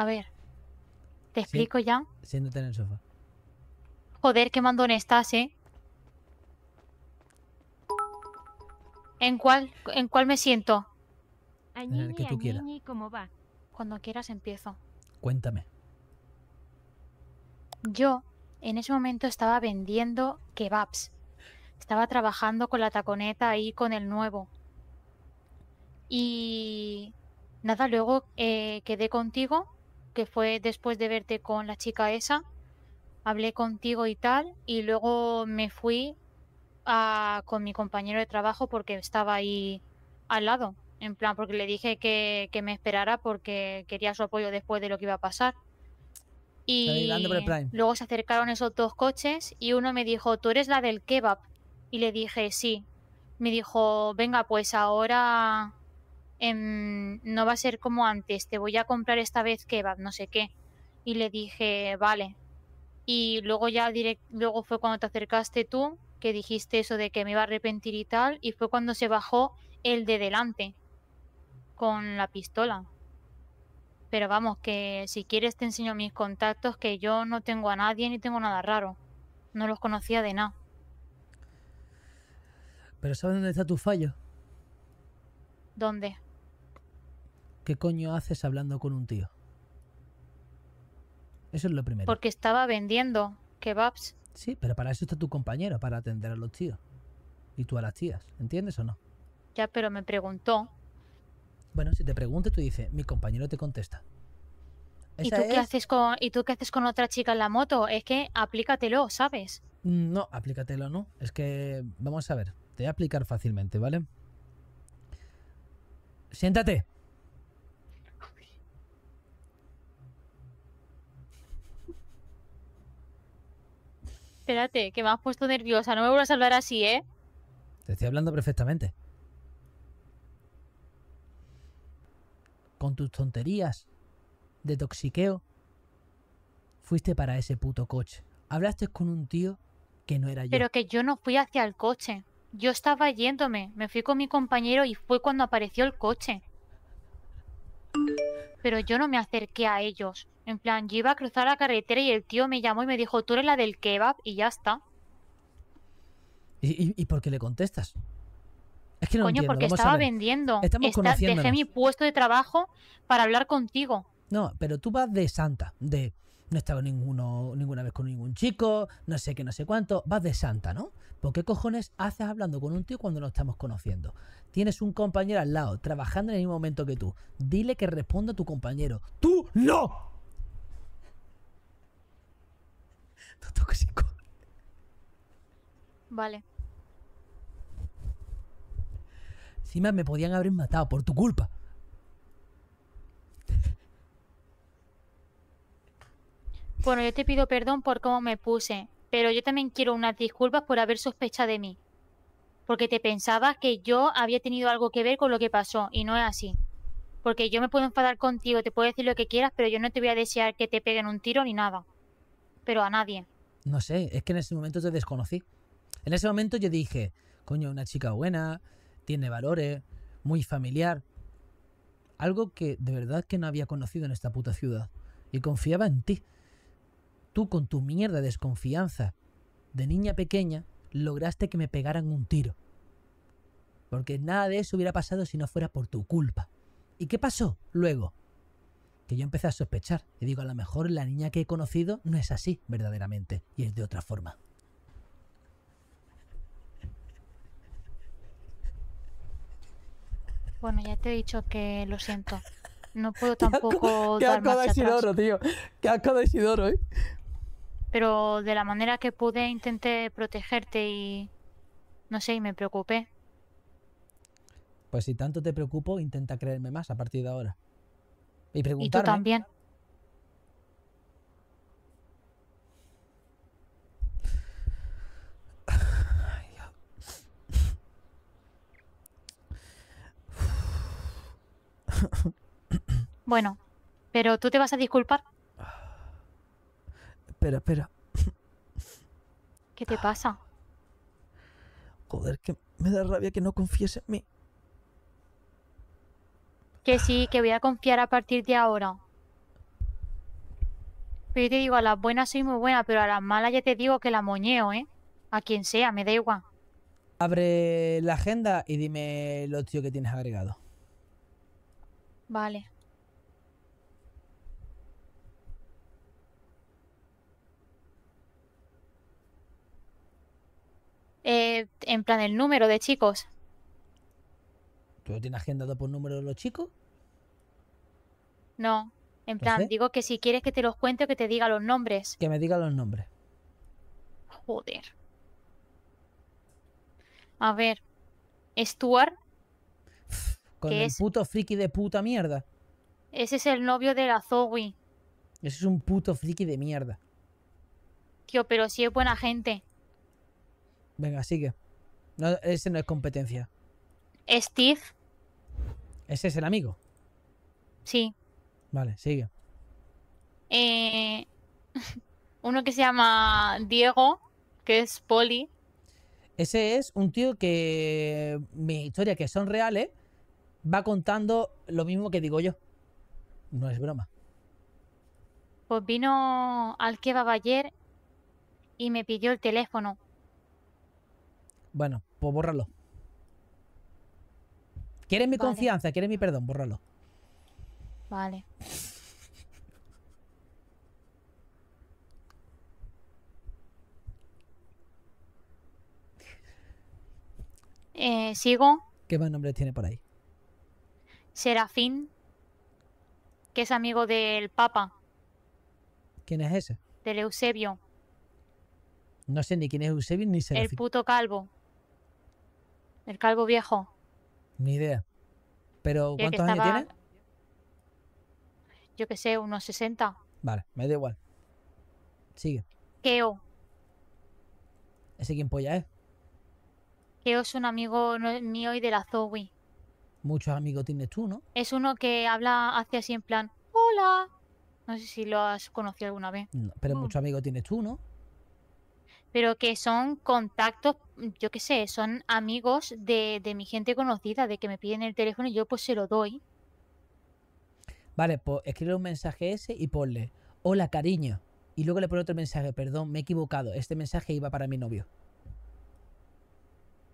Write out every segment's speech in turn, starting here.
A ver. ¿Te explico ya? Siéntate en el sofá. Joder, qué mandón estás, ¿eh? ¿En cuál, en cuál me siento? En el que tú quieras. ¿cómo va? Cuando quieras empiezo. Cuéntame. Yo en ese momento estaba vendiendo kebabs. Estaba trabajando con la taconeta ahí con el nuevo. Y nada, luego eh, quedé contigo que fue después de verte con la chica esa, hablé contigo y tal, y luego me fui a, con mi compañero de trabajo porque estaba ahí al lado, en plan, porque le dije que, que me esperara porque quería su apoyo después de lo que iba a pasar. Y luego se acercaron esos dos coches y uno me dijo, tú eres la del kebab. Y le dije, sí. Me dijo, venga, pues ahora Em, no va a ser como antes, te voy a comprar esta vez kebab, no sé qué. Y le dije, vale. Y luego ya luego fue cuando te acercaste tú, que dijiste eso de que me iba a arrepentir y tal, y fue cuando se bajó el de delante con la pistola. Pero vamos, que si quieres te enseño mis contactos, que yo no tengo a nadie ni tengo nada raro. No los conocía de nada. Pero ¿sabes dónde está tu fallo? ¿Dónde? ¿Qué coño haces hablando con un tío? Eso es lo primero. Porque estaba vendiendo kebabs. Sí, pero para eso está tu compañero, para atender a los tíos. Y tú a las tías, ¿entiendes o no? Ya, pero me preguntó. Bueno, si te pregunta, tú dices, mi compañero te contesta. ¿Y tú, qué haces con, ¿Y tú qué haces con otra chica en la moto? Es que aplícatelo, ¿sabes? Mm, no, aplícatelo, no. Es que, vamos a ver, te voy a aplicar fácilmente, ¿vale? Siéntate. espérate, que me has puesto nerviosa. No me vuelvas a hablar así, ¿eh? Te estoy hablando perfectamente. Con tus tonterías de toxiqueo, fuiste para ese puto coche. Hablaste con un tío que no era yo. Pero que yo no fui hacia el coche. Yo estaba yéndome. Me fui con mi compañero y fue cuando apareció el coche. Pero yo no me acerqué a ellos. En plan, yo iba a cruzar la carretera y el tío me llamó y me dijo, tú eres la del kebab y ya está. ¿Y, por qué le contestas? Es que no Coño, porque estaba vendiendo. Está, dejé mi puesto de trabajo para hablar contigo. No, pero tú vas de santa, de no he estado ninguno, ninguna vez con ningún chico, no sé qué, no sé cuánto, vas de santa, ¿no? ¿Por qué cojones haces hablando con un tío cuando no estamos conociendo? Tienes un compañero al lado, trabajando en el mismo momento que tú. Dile que responda a tu compañero. ¡Tú no! tóxico. Vale. Encima me podían haber matado por tu culpa. Bueno, yo te pido perdón por cómo me puse, pero yo también quiero unas disculpas por haber sospechado de mí. Porque te pensabas que yo había tenido algo que ver con lo que pasó, y no es así. Porque yo me puedo enfadar contigo, te puedo decir lo que quieras, pero yo no te voy a desear que te peguen un tiro ni nada pero a nadie. No sé, es que en ese momento te desconocí. En ese momento yo dije, coño, una chica buena, tiene valores, muy familiar. Algo que de verdad que no había conocido en esta puta ciudad. Y confiaba en ti. Tú con tu mierda de desconfianza de niña pequeña lograste que me pegaran un tiro. Porque nada de eso hubiera pasado si no fuera por tu culpa. ¿Y qué pasó luego? que yo empecé a sospechar. Y digo, a lo mejor la niña que he conocido no es así verdaderamente y es de otra forma. Bueno, ya te he dicho que lo siento. No puedo tampoco. dar qué Isidoro, tío. Qué asco de Isidoro, ¿eh? Pero de la manera que pude intenté protegerte y. No sé, y me preocupé. Pues si tanto te preocupo, intenta creerme más a partir de ahora. Y preguntarme. Y tú también. Bueno, pero tú te vas a disculpar. Espera, espera. ¿Qué te pasa? Joder, que me da rabia que no confíes en mí que sí, que voy a confiar a partir de ahora. Pero yo te digo, a las buenas soy muy buena, pero a las malas ya te digo que la moñeo, ¿eh? A quien sea, me da igual. Abre la agenda y dime los tíos que tienes agregado. Vale. Eh, en plan, el número de chicos. ¿Tú tienes agendado por número de los chicos? No, en plan, digo que si quieres que te los cuente o que te diga los nombres. Que me diga los nombres. Joder. A ver. Stuart. Con puto friki de puta mierda. Ese es el novio de la Zoe. Ese es un puto friki de mierda. Tío, pero si es buena gente. Venga, sigue. No, ese no es competencia. Steve. Ese es el amigo. Sí. Vale, sigue. Eh, uno que se llama Diego, que es Poli. Ese es un tío que Mi historia que son reales va contando lo mismo que digo yo. No es broma. Pues vino al que ayer y me pidió el teléfono. Bueno, pues bórralo. ¿Quieres mi confianza? ¿Quieres mi perdón? Bórralo. Vale. Eh, Sigo. ¿Qué más nombres tiene por ahí? Serafín, que es amigo del Papa. ¿Quién es ese? Del Eusebio. No sé ni quién es Eusebio ni Serafín. El puto calvo. El calvo viejo. Ni idea. ¿Pero cuántos años tiene? yo qué sé, unos 60. Vale, me da igual. Sigue. Keo. ¿Ese quién polla es? Keo es un amigo mío y de la Zoe. Muchos amigos tienes tú, ¿no? Es uno que habla, hacia así en plan, hola. No sé si lo has conocido alguna vez. pero mm. muchos amigos tienes tú, ¿no? Pero que son contactos, yo qué sé, son amigos de, de mi gente conocida, de que me piden el teléfono y yo pues se lo doy. Vale, pues escribe un mensaje ese y ponle, hola cariño. Y luego le pone otro mensaje, perdón, me he equivocado, este mensaje iba para mi novio.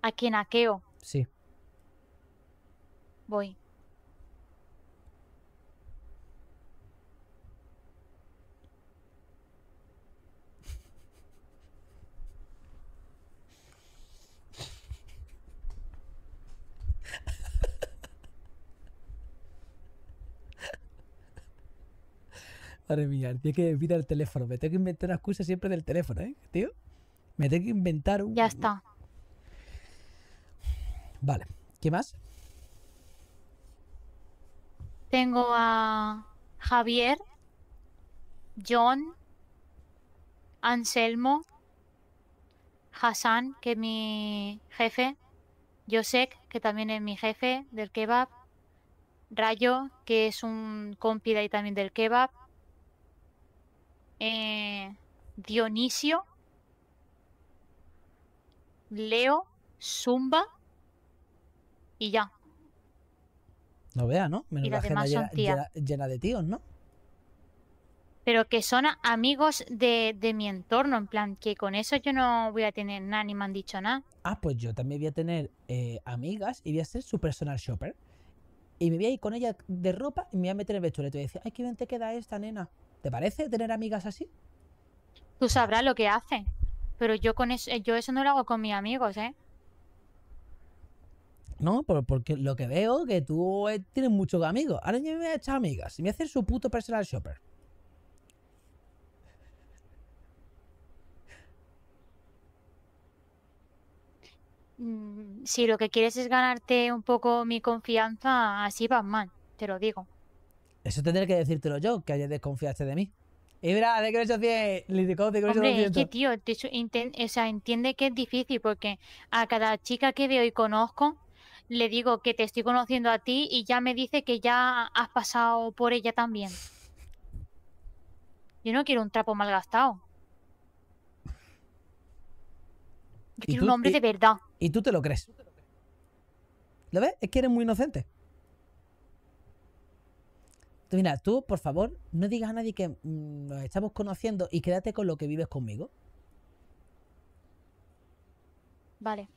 ¿A quién? aqueo Sí. Voy. Madre mía, que evitar el teléfono. Me tengo que inventar una excusa siempre del teléfono, ¿eh, tío? Me tengo que inventar un... Ya está. Vale. ¿Qué más? Tengo a Javier, John, Anselmo, Hassan, que es mi jefe, Josek, que también es mi jefe del kebab, Rayo, que es un compi de ahí también del kebab, eh, Dionisio, Leo, Zumba y ya. No vea, ¿no? Menos y la llena, de tíos, ¿no? Pero que son amigos de, de, mi entorno, en plan, que con eso yo no voy a tener nada, ni me han dicho nada. Ah, pues yo también voy a tener eh, amigas y voy a ser su personal shopper. Y me voy a ir con ella de ropa y me voy a meter el vestuario. Y voy a decir, ay, qué bien te queda esta nena. ¿Te parece tener amigas así? Tú sabrás lo que hacen. Pero yo con eso, eh, yo eso no lo hago con mis amigos, ¿eh? No, porque lo que veo que tú eh, tienes muchos amigos. Ahora yo me voy a echar amigas y me voy hacer su puto personal shopper. Mm, si lo que quieres es ganarte un poco mi confianza, así vas mal, te lo digo. Eso tendré que decírtelo yo, que ayer desconfiaste de mí. Y mira, de que lo de que Hombre, es que, tío, entiende que es difícil porque a cada chica que veo y conozco, le digo que te estoy conociendo a ti y ya me dice que ya has pasado por ella también. Yo no quiero un trapo malgastado. Yo quiero un hombre de verdad. Y tú te lo crees. ¿Lo ves? Es que eres muy inocente. Mira, tú, por favor, no digas a nadie que mm, nos estamos conociendo y quédate con lo que vives conmigo. Vale.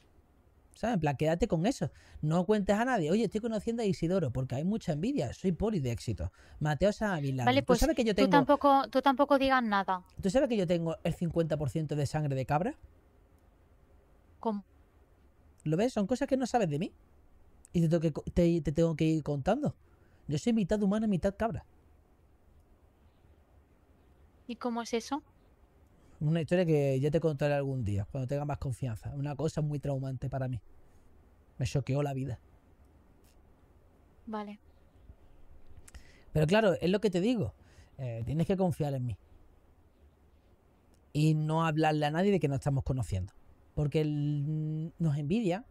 ¿Sabes? En plan, quédate con eso. No cuentes a nadie. Oye, estoy conociendo a Isidoro porque hay mucha envidia. Soy poli de éxito. Mateo Sábila. Vale, pues ¿Tú sabes que yo tengo... tú, tampoco, tú tampoco digas nada. ¿Tú sabes que yo tengo el 50% de sangre de cabra? ¿Cómo? ¿Lo ves? Son cosas que no sabes de mí. Y que, te tengo que ir contando. Yo soy mitad humana, mitad cabra. ¿Y cómo es eso? Una historia que ya te contaré algún día, cuando tenga más confianza. Una cosa muy traumante para mí. Me choqueó la vida. Vale. Pero claro, es lo que te digo. Eh, tienes que confiar en mí. Y no hablarle a nadie de que no estamos conociendo. Porque nos envidia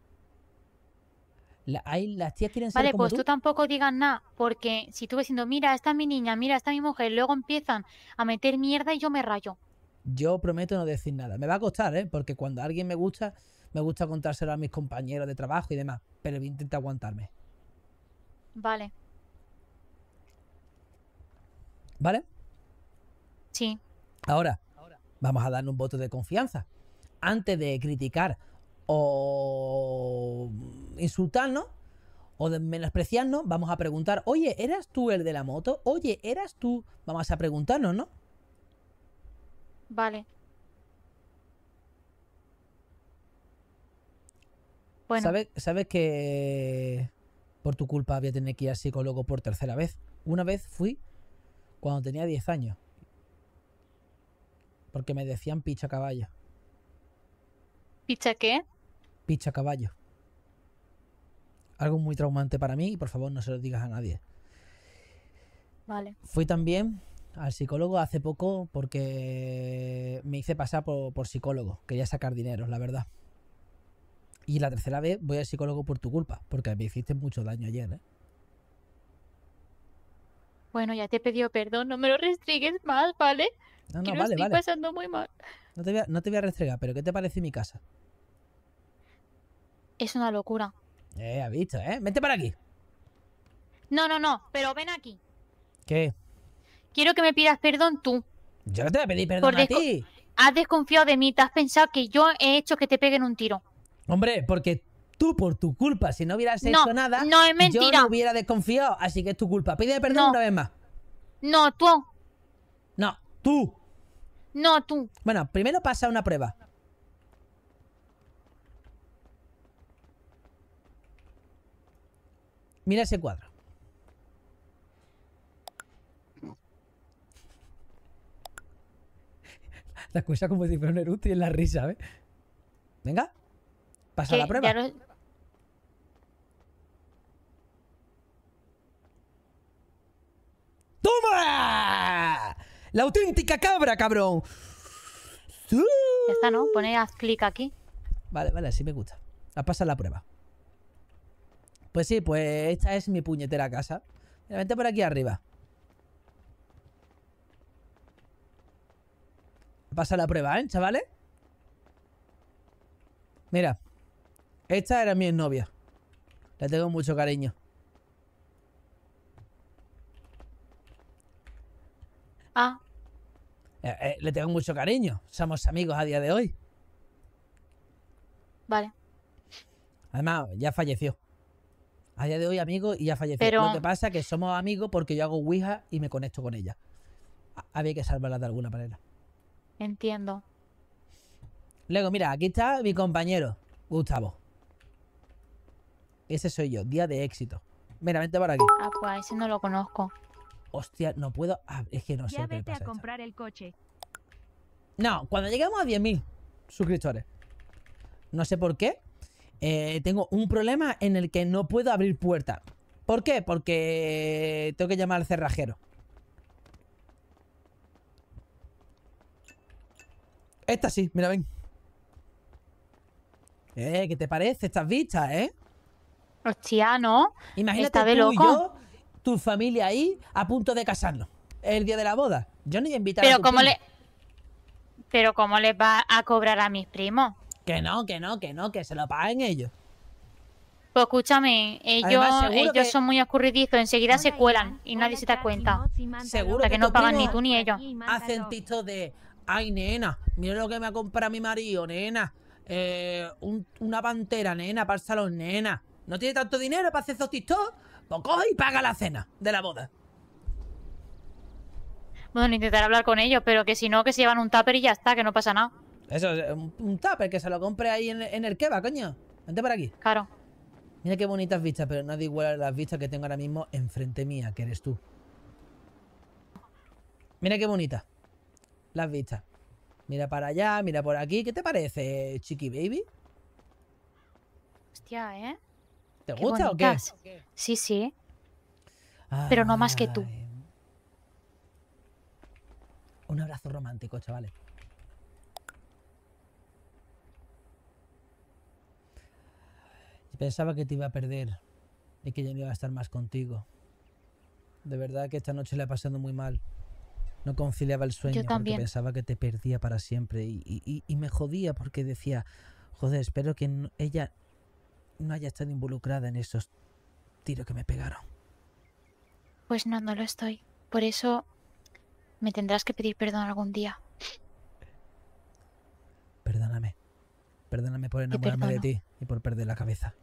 las tías quieren Vale, pues tú. tampoco digas nada, porque si tú ves diciendo, mira, esta es mi niña, mira, esta es mi mujer, luego empiezan a meter mierda y yo me rayo. Yo prometo no decir nada. Me va a costar, ¿eh? Porque cuando alguien me gusta, me gusta contárselo a mis compañeros de trabajo y demás, pero intenta aguantarme. Vale. ¿Vale? Sí. Ahora, vamos a darle un voto de confianza. Antes de criticar o insultarnos o menospreciarnos, vamos a preguntar, oye, ¿eras tú el de la moto? Oye, ¿eras tú? Vamos a preguntarnos, ¿no? Vale. Bueno. ¿Sabes, ¿Sabes que por tu culpa había a tener que ir al psicólogo por tercera vez? Una vez fui cuando tenía 10 años. Porque me decían picha caballo. ¿Picha qué? Picha caballo algo muy traumante para mí y por favor no se lo digas a nadie. Vale. Fui también al psicólogo hace poco porque me hice pasar por, psicólogo. Quería sacar dinero, la verdad. Y la tercera vez voy al psicólogo por tu culpa, porque me hiciste mucho daño ayer, ¿eh? Bueno, ya te he pedido perdón, no me lo restrigues más, ¿vale? No, no, vale, estoy pasando muy mal. te, voy no te voy a restregar, pero ¿qué te parece mi casa? Es una locura. Eh, has visto, ¿eh? Vente para aquí. No, no, no, pero ven aquí. ¿Qué? Quiero que me pidas perdón tú. Yo no te voy a pedir perdón a ti. Has desconfiado de mí, te has pensado que yo he hecho que te peguen un tiro. Hombre, porque tú por tu culpa, si no hubieras hecho nada, no es mentira. yo no hubiera desconfiado, así que es tu culpa. Pide perdón una vez más. No, tú. No, tú. No, tú. Bueno, primero pasa una prueba. Mira ese cuadro. La cosa como si fuera un eructo y en la risa, ¿ves? Venga, pasa la prueba. ¡Toma! La auténtica cabra, cabrón. Esta no, pone clic aquí. Vale, vale, así me gusta. La pasa la prueba. Pues sí, pues esta es mi puñetera casa. vente por aquí arriba. Pasa la prueba, ¿eh, chavales? Mira. Esta era mi novia. Le tengo mucho cariño. Ah. Eh, eh, le tengo mucho cariño. Somos amigos a día de hoy. Vale. Además, ya falleció a día de hoy amigo y ya falleció. Lo que pasa es que somos amigos porque yo hago Ouija y me conecto con ella. Había que salvarla de alguna manera. Entiendo. Luego, mira, aquí está mi compañero, Gustavo. Ese soy yo, día de éxito. Mira, vente para aquí. Ah, pues ese no lo conozco. Hostia, no puedo. Ah, es que no sé. Ya qué a este. comprar el coche. No, cuando llegamos a 10.000 suscriptores. No sé por qué, eh, tengo un problema en el que no puedo abrir puerta. ¿Por qué? Porque tengo que llamar al cerrajero. Esta sí, mira, ven. Eh, ¿qué te parece estas vistas, eh? Hostia, ¿no? Imagínate tú Y yo, tu familia ahí, a punto de casarnos. El día de la boda. Yo no iba a invitar a cómo le... Pero ¿cómo les va a cobrar a mis primos? Que no, que no, que no, que se lo paguen ellos. Pues escúchame, ellos, ellos son muy escurridizos, enseguida se cuelan y nadie se da cuenta. Seguro que, no pagan ni tú ni ellos. Hacen tistos de, ay nena, mira lo que me ha comprado mi marido, nena. Eh, una pantera, nena, para el salón, nena. ¿No tiene tanto dinero para hacer esos tistos. Pues coge y paga la cena de la boda. Bueno, intentar hablar con ellos, pero que si no, que se llevan un tupper y ya está, que no pasa nada. Eso es eh, un, un que se lo compre ahí en, en el va, coño. Vente por aquí. Claro. Mira qué bonitas vistas, pero nada igual las vistas que tengo ahora mismo enfrente mía, que eres tú. Mira qué bonita. Las vistas. Mira para allá, mira por aquí. ¿Qué te parece, Chiqui Baby? Hostia, ¿eh? ¿Te gusta o qué? Sí, sí. pero no más que tú. Un abrazo romántico, chavales. Pensaba que te iba a perder y que ya no iba a estar más contigo. De verdad que esta noche le ha pasado muy mal. No conciliaba el sueño Yo también. porque pensaba que te perdía para siempre y, me jodía porque decía, joder, espero que ella no haya estado involucrada en esos tiros que me pegaron. Pues no, no lo estoy. Por eso me tendrás que pedir perdón algún día. Perdóname. Perdóname por enamorarme de ti y por perder la cabeza.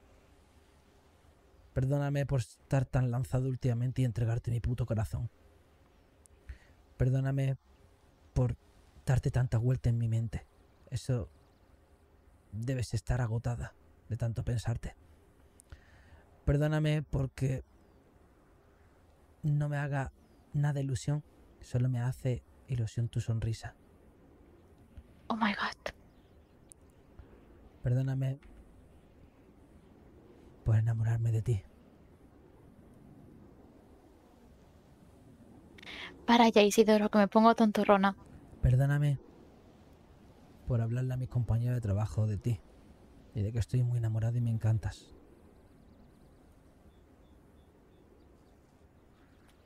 Perdóname por estar tan lanzado últimamente y entregarte mi puto corazón. Perdóname por darte tanta vuelta en mi mente. Eso debes estar agotada de tanto pensarte. Perdóname porque no me haga nada ilusión, solo me hace ilusión tu sonrisa. Oh my god. Perdóname por enamorarme de ti. Para ya, Isidoro, que me pongo tontorrona. Perdóname por hablarle a mis compañeros de trabajo de ti y de que estoy muy enamorado y me encantas.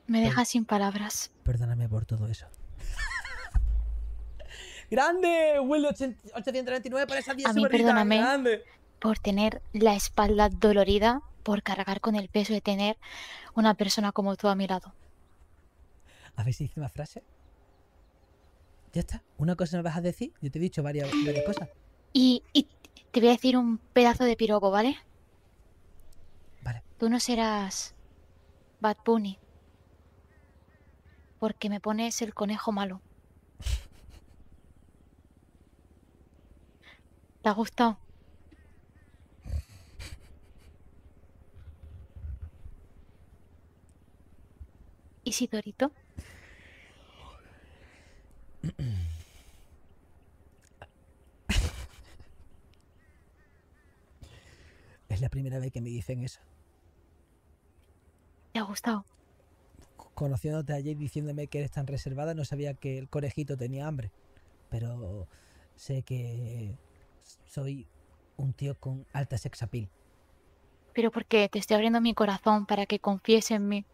Me dejas sin palabras. Perdóname por todo eso. ¡Grande! Will 829 para esa 10 A mí, perdóname. Grande por tener la espalda dolorida por cargar con el peso de tener una persona como tú a mi lado. A ver si una frase. Ya está. Una cosa me vas a decir. Yo te he dicho varias, cosas. Y, te voy a decir un pedazo de pirogo, ¿vale? Vale. Tú no serás Bad Bunny. Porque me pones el conejo malo. ¿Te ha gustado? Isidorito. Es la primera vez que me dicen eso. ¿Te ha gustado? Conociéndote ayer diciéndome que eres tan reservada, no sabía que el corejito tenía hambre. Pero sé que soy un tío con alta sexapil. Pero porque te estoy abriendo mi corazón para que confíes en mí.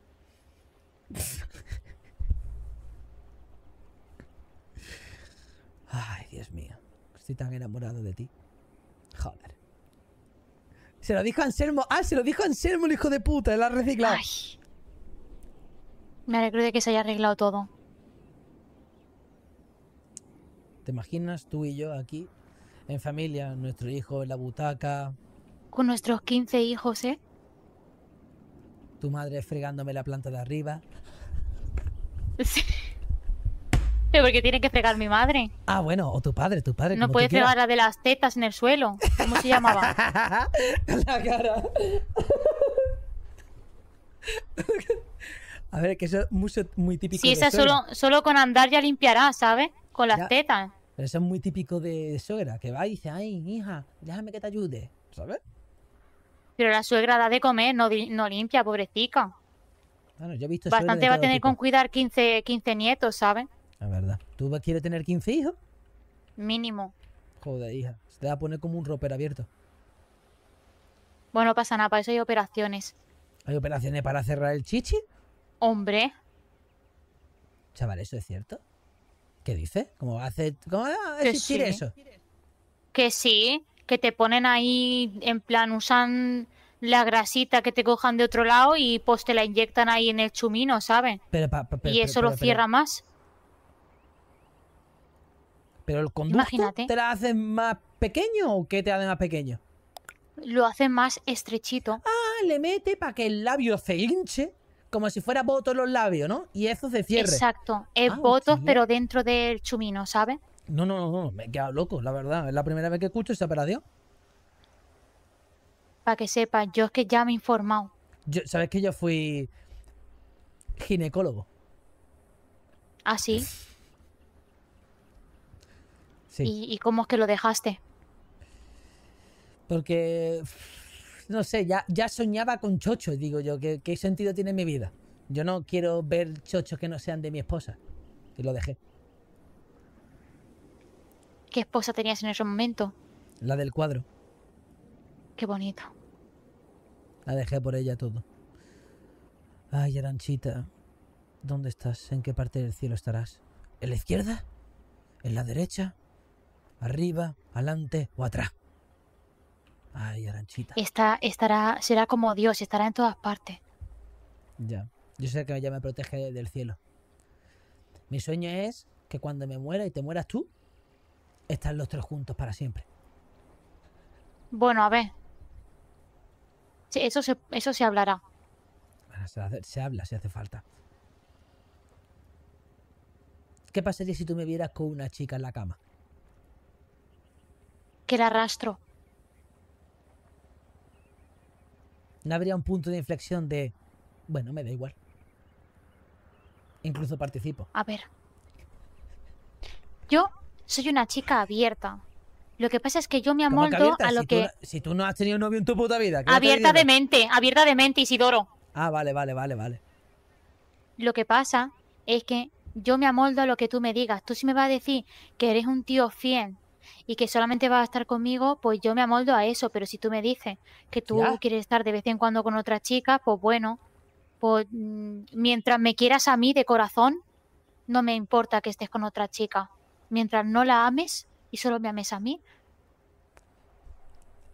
Ay, Dios mío. Estoy tan enamorado de ti. Joder. Se lo dijo Anselmo. Ah, se lo dijo Anselmo, el hijo de puta. La ha Me alegro de que se haya arreglado todo. ¿Te imaginas tú y yo aquí, en familia, nuestro hijo en la butaca? Con nuestros 15 hijos, ¿eh? tu madre fregándome la planta de arriba. Sí. Pero porque tiene que fregar mi madre. Ah, bueno, o tu padre, tu padre. No puede fregar la de las tetas en el suelo. ¿Cómo se llamaba? la cara. A ver, que eso es muy típico. Sí, esa solo, solo con andar ya limpiará, ¿sabes? Con las tetas. Pero eso es muy típico de suegra, que va y dice, ay, hija, déjame que te ayude, ¿sabes? Pero la suegra da de comer, no, limpia, pobrecita. Bueno, yo he visto Bastante va a tener con cuidar 15, 15 nietos, ¿sabes? La verdad. ¿Tú quieres tener 15 hijos? Mínimo. Joder, hija. Se te va a poner como un roper abierto. Bueno, pasa nada, para eso hay operaciones. ¿Hay operaciones para cerrar el chichi? Hombre. Chaval, ¿eso es cierto? ¿Qué dice? ¿Cómo va a hacer? ¿Cómo eso? Que sí que te ponen ahí, en plan, usan la grasita que te cojan de otro lado y pues te la inyectan ahí en el chumino, ¿sabes? y eso lo cierra más. Pero el conducto te la hacen más pequeño o qué te hace más pequeño? Lo hacen más estrechito. Ah, le mete para que el labio se hinche, como si fuera botos los labios, ¿no? Y eso se cierra. Exacto, es ah, botos, pero dentro del chumino, ¿sabes? No, no, no, me he quedado loco, la verdad. Es la primera vez que escucho esa operación. Para que sepas, yo es que ya me he informado. ¿Sabes que yo fui ginecólogo? Ah, sí. sí. ¿Y, cómo es que lo dejaste? Porque, no sé, ya, ya soñaba con chochos, digo yo. ¿qué, ¿Qué sentido tiene mi vida? Yo no quiero ver chochos que no sean de mi esposa. Y lo dejé. ¿Qué esposa tenías en ese momento? La del cuadro. Qué bonito. La dejé por ella todo. Ay, Aranchita, ¿dónde estás? ¿En qué parte del cielo estarás? ¿En la izquierda? ¿En la derecha? ¿Arriba? ¿Adelante o atrás? Ay, Aranchita. Está, estará, será como Dios, estará en todas partes. Ya, yo sé que ella me protege del cielo. Mi sueño es que cuando me muera y te mueras tú, están los tres juntos para siempre. Bueno, a ver. Sí, eso, se, eso se hablará. se, se, habla si hace falta. ¿Qué pasaría si tú me vieras con una chica en la cama? Que la arrastro. No habría un punto de inflexión de... Bueno, me da igual. Incluso participo. A ver. Yo soy una chica abierta. Lo que pasa es que yo me amoldo a lo que. si tú no has tenido novio en tu puta vida. Abierta de mente, abierta de mente, Isidoro. Ah, vale, vale, vale, vale. Lo que pasa es que yo me amoldo a lo que tú me digas. Tú si me vas a decir que eres un tío fiel y que solamente vas a estar conmigo, pues yo me amoldo a eso. Pero si tú me dices que tú quieres estar de vez en cuando con otra chica, pues bueno, pues mm, mientras me quieras a mí de corazón, no me importa que estés con otra chica mientras no la ames y solo me ames a mí.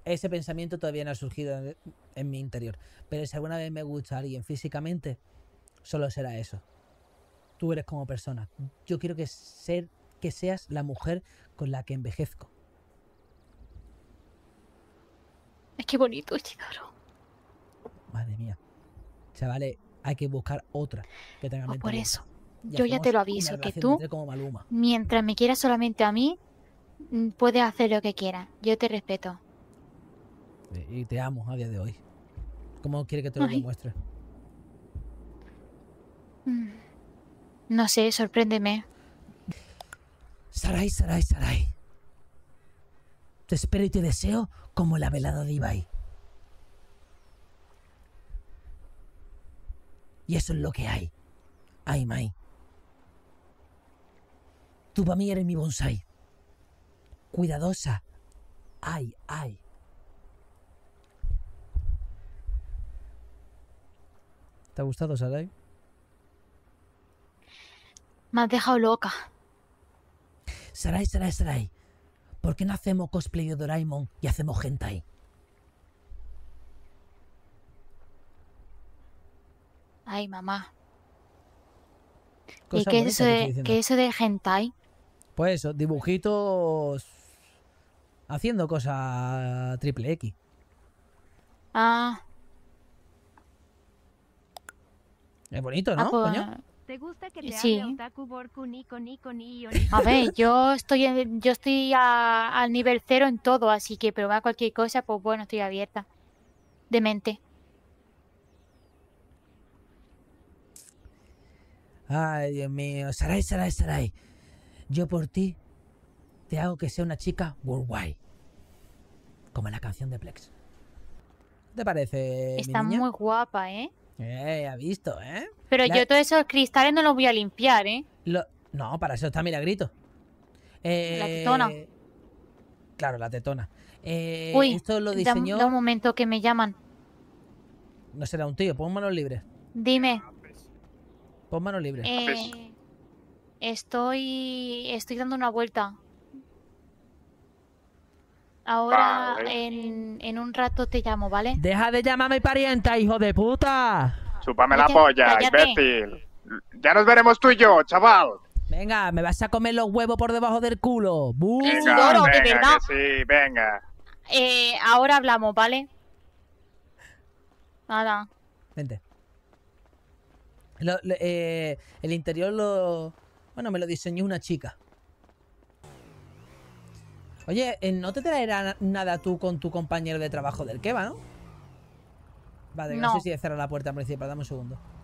Ese pensamiento todavía no ha surgido en, mi interior. Pero si alguna vez me gusta alguien físicamente, solo será eso. Tú eres como persona. Yo quiero que, seas la mujer con la que envejezco. Es que bonito, este Madre mía. Chavales, hay que buscar otra que tenga Por eso yo ya te lo aviso, que tú, mientras me quieras solamente a mí, mm, puedes hacer lo que quieras. Yo te respeto. Y te amo a día de hoy. ¿Cómo quiere que te lo demuestre? Mm. No sé, sorpréndeme. Sarai, Sarai, Sarai. Te espero y te deseo como la velada de Ibai. Y eso es lo que hay. Ay, Mai. Tu para mi bonsai. Cuidadosa. Ay, ay. ¿Te ha gustado, Sarai? Me has dejado loca. Sarai, Sarai, Sarai. ¿Por qué no hacemos cosplay de Doraemon y hacemos hentai? Ay, mamá. ¿Y qué es, eso de, qué es eso de hentai? Pues eso, dibujitos haciendo cosas triple X. Ah. Es bonito, ¿no? Ah, pues, ¿Te gusta que te sí. A ver, yo estoy yo estoy al nivel cero en todo, así que probar cualquier cosa, pues bueno, estoy abierta. De mente. Ay, Dios mío. Sarai, Sarai, Sarai. Yo por ti te hago que sea una chica worldwide. Como en la canción de Plex. ¿Te parece? Está muy guapa, ¿eh? Eh, ha visto, ¿eh? Pero yo todos esos cristales no los voy a limpiar, ¿eh? No, para eso está Milagrito. Eh... La tetona. Claro, la tetona. Eh... Uy, esto lo diseñó... da, un momento que me llaman. No será un tío, pon manos libres. Dime. Pon manos libres. Eh, Estoy, estoy dando una vuelta. Ahora en, un rato te llamo, ¿vale? Deja de llamar a mi parienta, hijo de puta. Chúpame la polla, imbécil. Ya nos veremos tú y yo, chaval. Venga, me vas a comer los huevos por debajo del culo. Venga, de verdad. sí, venga. Eh, ahora hablamos, ¿vale? Nada. Vente. Eh, el interior lo, bueno, me lo diseñó una chica. Oye, eh, no te traerá nada tú con tu compañero de trabajo del va, ¿no? Vale, no, sé si cerrar la puerta principal, dame un segundo.